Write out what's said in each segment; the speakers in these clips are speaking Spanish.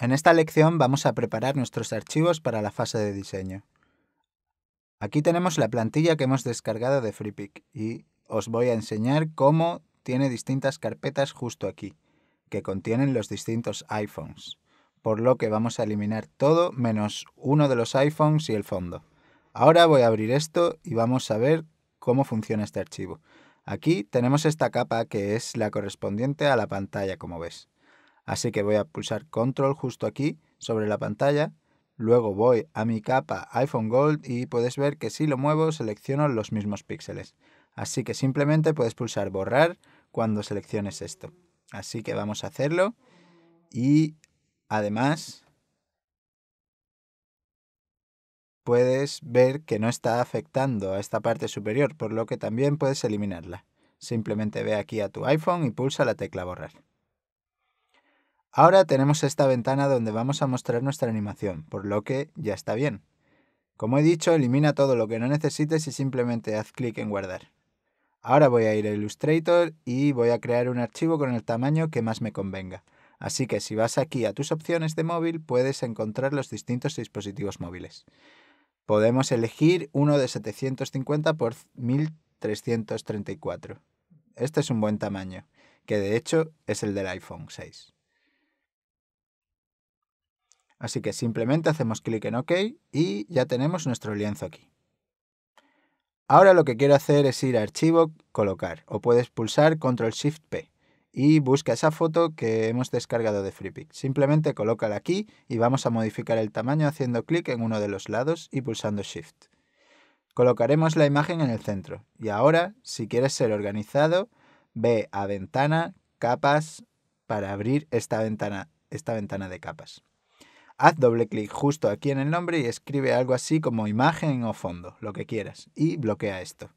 En esta lección vamos a preparar nuestros archivos para la fase de diseño. Aquí tenemos la plantilla que hemos descargado de FreePick y os voy a enseñar cómo tiene distintas carpetas justo aquí, que contienen los distintos iPhones, por lo que vamos a eliminar todo menos uno de los iPhones y el fondo. Ahora voy a abrir esto y vamos a ver cómo funciona este archivo. Aquí tenemos esta capa que es la correspondiente a la pantalla, como ves. Así que voy a pulsar control justo aquí sobre la pantalla. Luego voy a mi capa iPhone Gold y puedes ver que si lo muevo selecciono los mismos píxeles. Así que simplemente puedes pulsar borrar cuando selecciones esto. Así que vamos a hacerlo y además puedes ver que no está afectando a esta parte superior, por lo que también puedes eliminarla. Simplemente ve aquí a tu iPhone y pulsa la tecla borrar. Ahora tenemos esta ventana donde vamos a mostrar nuestra animación, por lo que ya está bien. Como he dicho, elimina todo lo que no necesites y simplemente haz clic en guardar. Ahora voy a ir a Illustrator y voy a crear un archivo con el tamaño que más me convenga. Así que si vas aquí a tus opciones de móvil puedes encontrar los distintos dispositivos móviles. Podemos elegir uno de 750 por 1334. Este es un buen tamaño, que de hecho es el del iPhone 6. Así que simplemente hacemos clic en OK y ya tenemos nuestro lienzo aquí. Ahora lo que quiero hacer es ir a Archivo, Colocar, o puedes pulsar Control-Shift-P y busca esa foto que hemos descargado de FreePic. Simplemente colócala aquí y vamos a modificar el tamaño haciendo clic en uno de los lados y pulsando Shift. Colocaremos la imagen en el centro y ahora, si quieres ser organizado, ve a Ventana, Capas, para abrir esta ventana, esta ventana de capas haz doble clic justo aquí en el nombre y escribe algo así como imagen o fondo, lo que quieras, y bloquea esto.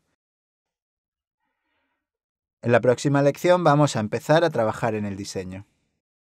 En la próxima lección vamos a empezar a trabajar en el diseño.